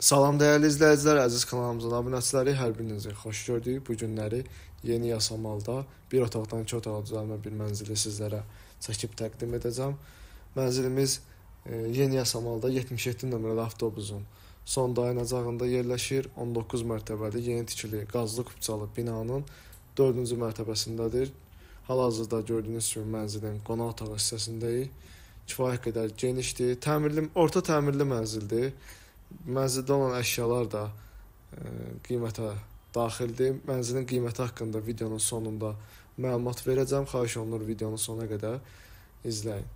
Salam dəyərli izləyicilər, əziz kanalımızın abunəçiləri, hər birinizi xoş gördük. Bu günləri yeni yasamalda bir otaqdan iki otağa düzəlmə bir mənzili sizlərə çəkib təqdim edəcəm. Mənzilimiz e, yeni yasamalda 77 nömrəli avtobusun son dayanacağında yerləşir. 19 mərtəbəli yeni tikili qazlı kupçalı binanın 4-cü mərtəbəsindədir. Hal-hazırda gördüyünüz kimi mənzilin qonaq otağı hissəsindəyik. Kifayət qədər genişdir. Təmirli, orta təmirli mənzildir mənzildə olan əşyalar da e, qiymətə daxildir. Mənzilin qiyməti haqqında videonun sonunda məlumat verəcəm. Xahiş olunur videonu sona qədər izləyin.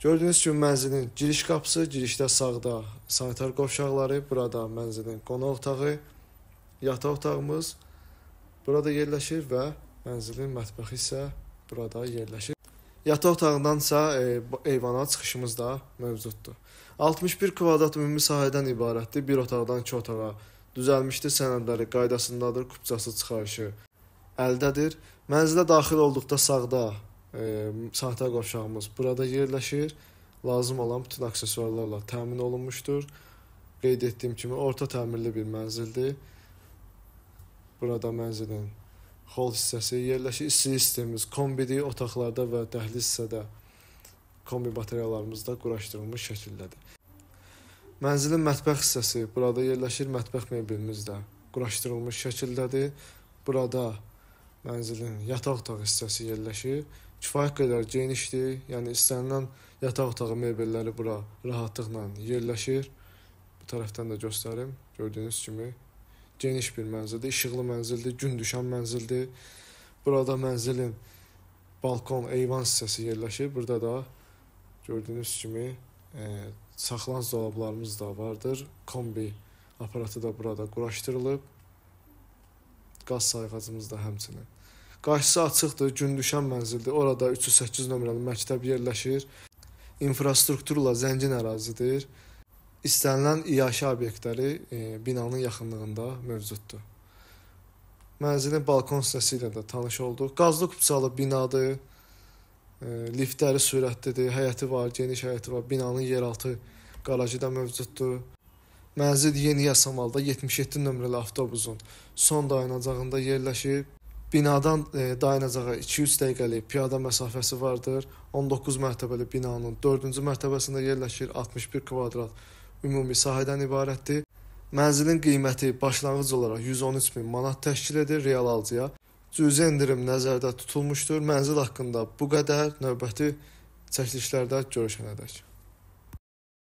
Gördüyünüz kimi mənzilin giriş qapısı, girişdə sağda sanitar qovşaqları, burada mənzilin qonaq otağı, yataq otağımız burada yerləşir və mənzilin mətbəxi isə burada yerləşir. Yataq otağındansa e, eyvana çıxışımız da mövcuddur. 61 kvadrat ümumi sahədən ibarətdir, bir otaqdan iki otağa. Düzəlmişdir sənədləri, qaydasındadır kupçası çıxarışı. Əldədir. Mənzilə daxil olduqda sağda e, saatə qovşağımız burada yerləşir. Lazım olan bütün aksesuarlarla təmin olunmuşdur. Qeyd etdiyim kimi orta təmirli bir mənzildir. Burada mənzilin hol hissəsi yerləşir. İstilik sistemimiz kombidir, otaqlarda və dəhliz hissədə kombi materiallarımız da quraşdırılmış şəkildədir. Mənzilin mətbəx hissəsi burada yerləşir, mətbəx mebelimiz də quraşdırılmış şəkildədir. Burada mənzilin yataq otağı hissəsi yerləşir. Kifayət qədər genişdir, yəni istənilən yataq otağı mebelləri bura rahatlıqla yerləşir. Bu tərəfdən də göstərim. Gördüyünüz kimi geniş bir mənzildir, işıqlı mənzildir, gün düşən mənzildir. Burada mənzilin balkon, eyvan hissəsi yerləşir. Burada da Gördüyünüz kimi e, saxlanc dolablarımız da vardır. Kombi aparatı da burada quraşdırılıb. Qaz sayğacımız da həmçinin. Qarşısı açıqdır, gündüşən mənzildir. Orada 308 nömrəli məktəb yerləşir. İnfrastrukturla zəngin ərazidir. İstənilən iaşə obyektləri e, binanın yaxınlığında mövcuddur. Mənzilin balkon hissəsi ilə də tanış olduq. Qazlı kupçalı binadır liftləri sürətlidir, həyəti var, geniş həyəti var, binanın yeraltı qarajı da mövcuddur. Mənzil yeni Yasamalda 77 nömrəli avtobusun son dayanacağında yerləşib. Binadan e, dayanacağa 2-3 dəqiqəlik piyada məsafəsi vardır. 19 mərtəbəli binanın 4-cü mərtəbəsində yerləşir. 61 kvadrat ümumi sahədən ibarətdir. Mənzilin qiyməti başlanğıc olaraq 113 min manat təşkil edir real alıcıya cüzi endirim nəzərdə tutulmuşdur. Mənzil haqqında bu qədər. Növbəti çəkilişlərdə görüşənədək.